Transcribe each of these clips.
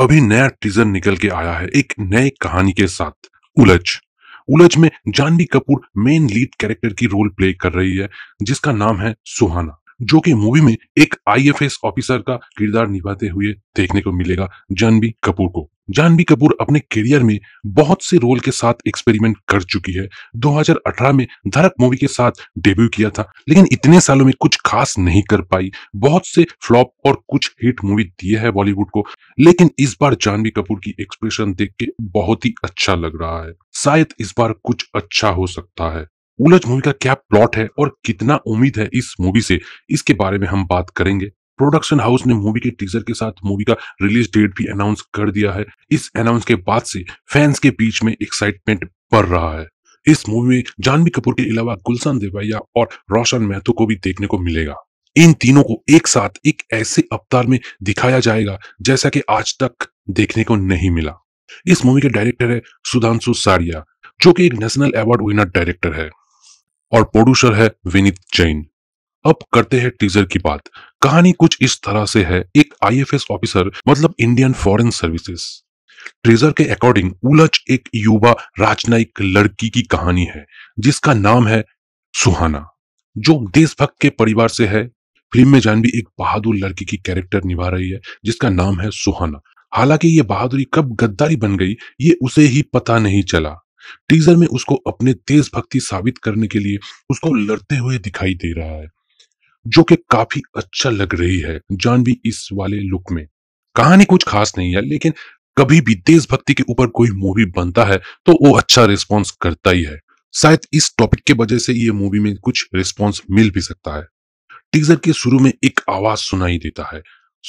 अभी नया टीजर निकल के आया है एक नए कहानी के साथ उलझ उलझ में Janhvi Kapoor main lead character की रोल प्ले कर रही है जिसका नाम है सुहाना जो कि मूवी में एक आईएफएस ऑफिसर का किरदार निभाते हुए देखने को मिलेगा जानवी कपूर को जानवी कपूर अपने करियर में बहुत से रोल के साथ एक्सपेरिमेंट कर चुकी है 2018 में धड़क मूवी के साथ डेब्यू किया था लेकिन इतने सालों में कुछ खास नहीं कर पाई बहुत से फ्लॉप और कुछ हिट मूवी दिए है बॉलीवुड को लेकिन इस बार जानवी कपूर की एक्सप्रेशन देख के बहुत ही अच्छा लग रहा है शायद इस बार कुछ अच्छा हो सकता है उलझ मूवी का क्या प्लॉट है और कितना उम्मीद है इस मूवी से इसके बारे में हम बात करेंगे प्रोडक्शन हाउस ने मूवी के टीजर के साथ मूवी का रिलीज डेट भी अनाउंस कर दिया है इस अनाउंस के बाद से फैंस के बीच में एक्साइटमेंट बढ़ रहा है इस मूवी में जानवी कपूर के अलावा गुलशन देवैया और रोशन मेहतो को भी देखने को मिलेगा इन तीनों को एक साथ एक ऐसे अवतार में दिखाया जाएगा जैसा कि आज तक देखने को नहीं मिला इस मूवी के डायरेक्टर है सुधांशु सारिया जो कि एक नेशनल अवार्ड विनर डायरेक्टर है और प्रोड्यूसर है विनीत जैन अब करते हैं टीजर की बात कहानी कुछ इस तरह से है एक आईएफएस ऑफिसर मतलब इंडियन फॉरेन सर्विसेज ट्रेजर के अकॉर्डिंग उलझ एक युवा राजनयिक लड़की की कहानी है जिसका नाम है सुहाना जो देशभक्त के परिवार से है फिल्म में जान भी एक बहादुर लड़की की कैरेक्टर निभा रही है जिसका नाम है सुहाना हालांकि ये बहादुरी कब गद्दारी बन गई ये उसे ही पता नहीं चला टीजर में उसको अपने तेज भक्ति साबित करने के लिए उसको लड़ते हुए दिखाई दे रहा है जो कि काफी अच्छा लग रही है जानवी इस वाले लुक में कहानी कुछ खास नहीं है लेकिन कभी भी देशभक्ति के ऊपर कोई मूवी बनता है तो वो अच्छा रिस्पॉन्स करता ही है शायद इस टॉपिक के वजह से ये मूवी में कुछ रिस्पॉन्स मिल भी सकता है टीजर के शुरू में एक आवाज सुनाई देता है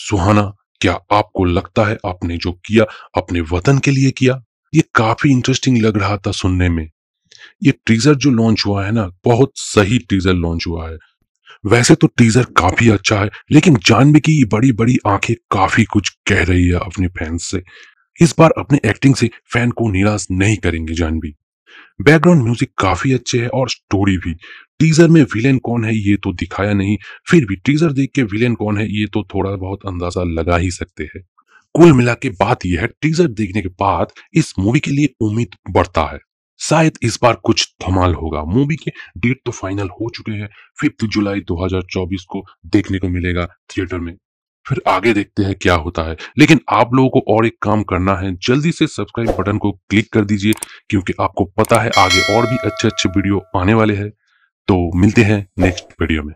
सुहाना क्या आपको लगता है आपने जो किया अपने वतन के लिए किया ये काफी इंटरेस्टिंग लग रहा था सुनने में ये टीजर जो लॉन्च हुआ है ना बहुत सही टीजर लॉन्च हुआ है वैसे तो टीजर काफी अच्छा है लेकिन जानवी की बड़ी बड़ी आंखें काफी कुछ कह रही है अपने फैंस से इस बार अपने एक्टिंग से फैन को निराश नहीं करेंगे जानवी बैकग्राउंड म्यूजिक काफी अच्छे है और स्टोरी भी टीजर में विलेन कौन है ये तो दिखाया नहीं फिर भी टीजर देख के विलेन कौन है ये तो थोड़ा बहुत अंदाजा लगा ही सकते हैं कुल मिला के बात यह है टीजर देखने के बाद इस मूवी के लिए उम्मीद बढ़ता है शायद इस बार कुछ धमाल होगा मूवी के डेट तो फाइनल हो चुके हैं फिफ्थ जुलाई 2024 को देखने को मिलेगा थिएटर में फिर आगे देखते हैं क्या होता है लेकिन आप लोगों को और एक काम करना है जल्दी से सब्सक्राइब बटन को क्लिक कर दीजिए क्योंकि आपको पता है आगे और भी अच्छे अच्छे वीडियो आने वाले हैं तो मिलते हैं नेक्स्ट वीडियो में